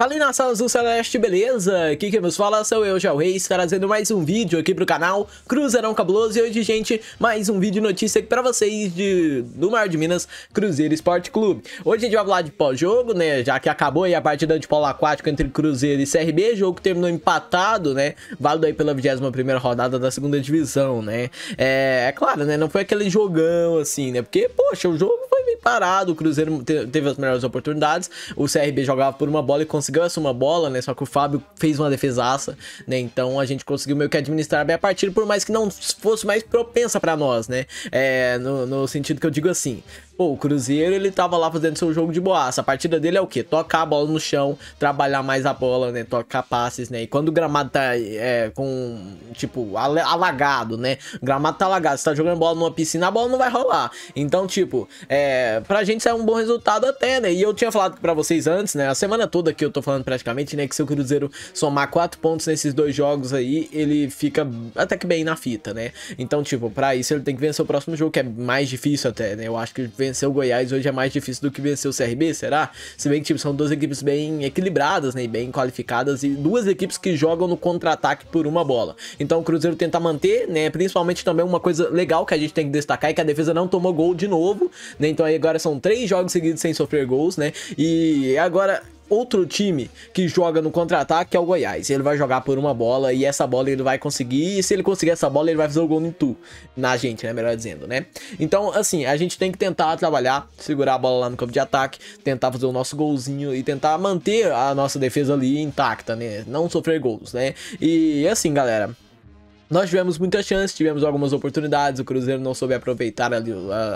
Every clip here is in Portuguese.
Fala nação azul celeste, beleza? Aqui quem nos fala sou eu, Jal Reis, trazendo mais um vídeo aqui pro canal Cruzeirão Cabuloso E hoje, gente, mais um vídeo notícia aqui pra vocês de, do Mar de Minas Cruzeiro Esporte Clube Hoje a gente vai falar de pós-jogo, né, já que acabou aí a partida de polo aquático entre Cruzeiro e CRB Jogo que terminou empatado, né, válido aí pela 21 rodada da segunda divisão, né é, é claro, né, não foi aquele jogão assim, né, porque, poxa, o jogo parado, o Cruzeiro teve as melhores oportunidades, o CRB jogava por uma bola e conseguiu essa uma bola, né? Só que o Fábio fez uma defesaça, né? Então a gente conseguiu meio que administrar bem a partida, por mais que não fosse mais propensa para nós, né? É, no, no sentido que eu digo assim, Pô, o Cruzeiro, ele tava lá fazendo seu jogo de boaça. A partida dele é o quê? Tocar a bola no chão, trabalhar mais a bola, né? Tocar passes, né? E quando o gramado tá é, com, tipo, alagado, né? O gramado tá alagado, você tá jogando bola numa piscina, a bola não vai rolar. Então, tipo, é, pra gente é um bom resultado até, né? E eu tinha falado pra vocês antes, né? A semana toda que eu tô falando praticamente, né? Que se o Cruzeiro somar quatro pontos nesses dois jogos aí, ele fica até que bem na fita, né? Então, tipo, pra isso ele tem que vencer o próximo jogo, que é mais difícil até, né? Eu acho que vencer vencer o Goiás hoje é mais difícil do que vencer o CRB, será? Se bem que tipo, são duas equipes bem equilibradas, né, bem qualificadas e duas equipes que jogam no contra-ataque por uma bola. Então o Cruzeiro tenta manter, né, principalmente também uma coisa legal que a gente tem que destacar é que a defesa não tomou gol de novo, né, então aí agora são três jogos seguidos sem sofrer gols, né, e agora outro time que joga no contra-ataque, que é o Goiás. Ele vai jogar por uma bola e essa bola ele vai conseguir. E se ele conseguir essa bola, ele vai fazer o gol no tu. Na gente, né? Melhor dizendo, né? Então, assim, a gente tem que tentar trabalhar, segurar a bola lá no campo de ataque, tentar fazer o nosso golzinho e tentar manter a nossa defesa ali intacta, né? Não sofrer gols, né? E assim, galera. Nós tivemos muita chance, tivemos algumas oportunidades, o Cruzeiro não soube aproveitar ali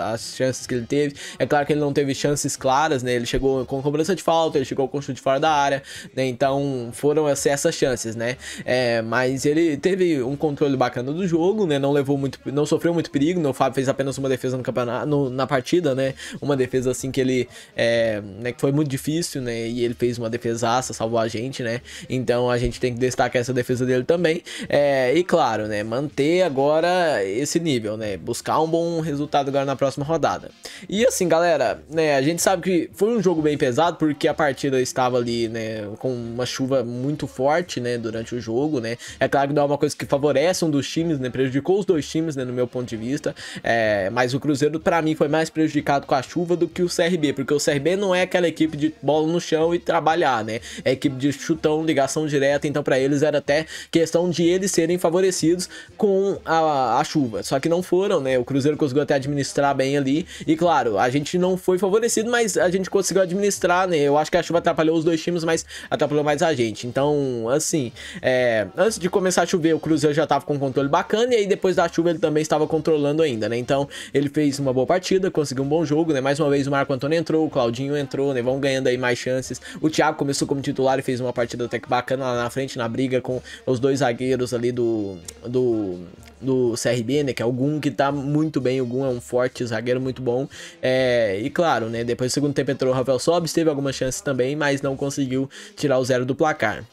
as chances que ele teve. É claro que ele não teve chances claras, né? Ele chegou com cobrança de falta, ele chegou com chute fora da área, né? Então foram essas chances, né? É, mas ele teve um controle bacana do jogo, né? Não levou muito, não sofreu muito perigo. O Fábio fez apenas uma defesa no campeonato, no, na partida, né? Uma defesa assim que ele, é, né? Que foi muito difícil, né? E ele fez uma defesaça, salvou a gente, né? Então a gente tem que destacar essa defesa dele também. É, e claro claro, né? Manter agora esse nível, né? Buscar um bom resultado agora na próxima rodada. E assim, galera, né? A gente sabe que foi um jogo bem pesado porque a partida estava ali, né? Com uma chuva muito forte, né? Durante o jogo, né? É claro que não é uma coisa que favorece um dos times, né? Prejudicou os dois times, né? No meu ponto de vista. É, mas o Cruzeiro, para mim, foi mais prejudicado com a chuva do que o CRB, porque o CRB não é aquela equipe de bola no chão e trabalhar, né? É equipe de chutão, ligação direta. Então, para eles era até questão de eles serem favorecidos com a, a chuva. Só que não foram, né? O Cruzeiro conseguiu até administrar bem ali. E claro, a gente não foi favorecido, mas a gente conseguiu administrar, né? Eu acho que a chuva atrapalhou os dois times, mas atrapalhou mais a gente. Então, assim, é, antes de começar a chover, o Cruzeiro já estava com um controle bacana. E aí depois da chuva ele também estava controlando ainda, né? Então, ele fez uma boa partida, conseguiu um bom jogo, né? Mais uma vez o Marco Antônio entrou, o Claudinho entrou, né? Vão ganhando aí mais chances. O Thiago começou como titular e fez uma partida até que bacana lá na frente, na briga com os dois zagueiros ali do, do, do CRB, né? Que é o Gun, que tá muito bem. O Gun é um forte zagueiro muito bom. É, e claro, né? Depois do segundo tempo entrou o Rafael Sobis, teve algumas chances também, mas não conseguiu tirar o zero do placar.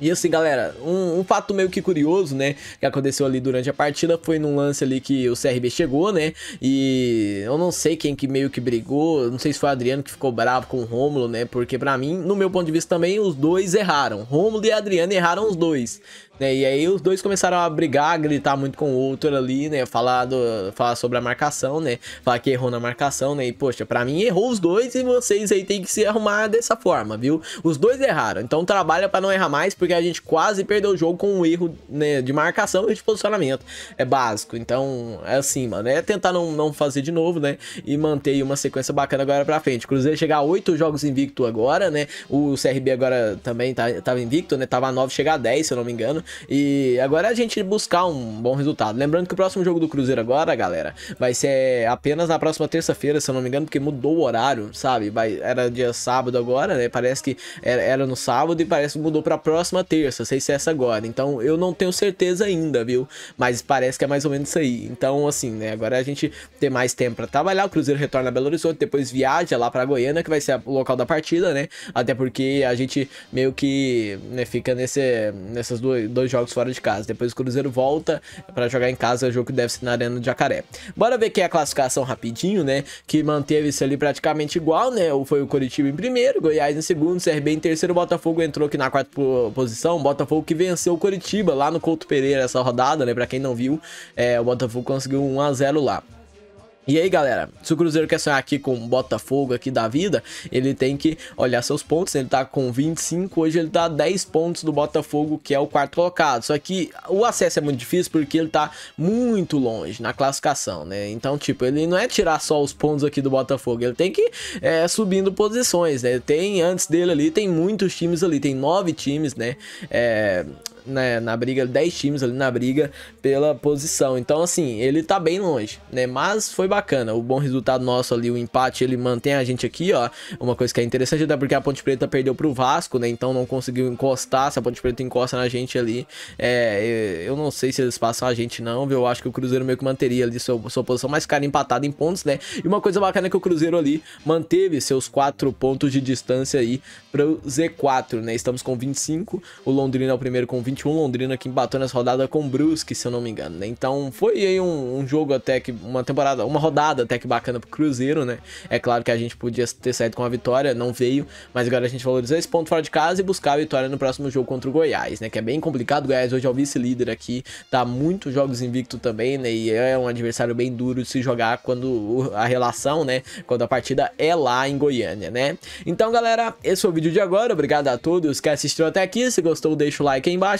E assim, galera, um, um, fato meio que curioso, né, que aconteceu ali durante a partida foi num lance ali que o CRB chegou, né, e eu não sei quem que meio que brigou, não sei se foi o Adriano que ficou bravo com o Rômulo, né, porque para mim, no meu ponto de vista também, os dois erraram. Rômulo e Adriano erraram os dois, né, e aí os dois começaram a brigar, a gritar muito com o outro ali, né, falar, do, falar sobre a marcação, né, falar que errou na marcação, né, e poxa, para mim errou os dois e vocês aí tem que se arrumar dessa forma, viu? Os dois erraram, então trabalha para não errar mais, porque porque a gente quase perdeu o jogo com um erro né, de marcação e de posicionamento. É básico. Então, é assim, mano. É tentar não, não fazer de novo, né? E manter uma sequência bacana agora pra frente. Cruzeiro chegar a 8 jogos invicto agora, né? O CRB agora também tá, tava invicto, né? Tava a 9, chegar a 10, se eu não me engano. E agora é a gente buscar um bom resultado. Lembrando que o próximo jogo do Cruzeiro agora, galera, vai ser apenas na próxima terça-feira, se eu não me engano, porque mudou o horário, sabe? Vai, era dia sábado agora, né? Parece que era, era no sábado e parece que mudou pra próxima próxima terça, sei se é essa agora. Então eu não tenho certeza ainda, viu? Mas parece que é mais ou menos isso aí. Então, assim, né? Agora a gente tem mais tempo para trabalhar. O Cruzeiro retorna a Belo Horizonte, depois viaja lá para Goiânia, que vai ser o local da partida, né? Até porque a gente meio que né, fica nesse, nesses dois, dois jogos fora de casa. Depois o Cruzeiro volta para jogar em casa, o jogo que deve ser na Arena do Jacaré. Bora ver que é a classificação rapidinho, né? Que manteve-se ali praticamente igual, né? Foi o Curitiba em primeiro, Goiás em segundo, CRB em terceiro, Botafogo entrou aqui na quarta posição posição, Botafogo que venceu o Curitiba lá no Couto Pereira essa rodada, né? Pra quem não viu, é, o Botafogo conseguiu 1x0 lá. E aí, galera, se o Cruzeiro quer sonhar aqui com o Botafogo aqui da vida, ele tem que olhar seus pontos, ele tá com 25, hoje ele tá 10 pontos do Botafogo, que é o quarto colocado. Só que o acesso é muito difícil porque ele tá muito longe na classificação, né? Então, tipo, ele não é tirar só os pontos aqui do Botafogo, ele tem que é, subindo posições, né? Tem, antes dele ali, tem muitos times ali, tem nove times, né? É, né, na briga, 10 times ali na briga pela posição. Então, assim, ele tá bem longe, né? Mas foi bacana. O bom resultado nosso ali, o empate, ele mantém a gente aqui, ó. Uma coisa que é interessante, até porque a Ponte Preta perdeu pro Vasco, né? Então não conseguiu encostar. Se a Ponte Preta encosta na gente ali, é, é eu não sei se eles passam a gente, não, viu? Eu acho que o Cruzeiro meio que manteria ali sua, sua posição, mas ficaria empatado em pontos, né? E uma coisa bacana é que o Cruzeiro ali manteve seus 4 pontos de distância aí pro Z4, né? Estamos com 25, o Londrina é o primeiro com 25. 21 Londrina que empatou nessa rodada com o Brusque, se eu não me engano, né? Então foi aí um, um, jogo até que, uma temporada, uma rodada até que bacana pro Cruzeiro, né? É claro que a gente podia ter saído com a vitória, não veio, mas agora a gente valorizou esse ponto fora de casa e buscar a vitória no próximo jogo contra o Goiás, né? Que é bem complicado, o Goiás hoje é o vice-líder aqui, tá muitos jogos invicto também, né? E é um adversário bem duro de se jogar quando a relação, né? Quando a partida é lá em Goiânia, né? Então, galera, esse foi o vídeo de agora, obrigado a todos que assistiram até aqui, se gostou deixa o like aí embaixo,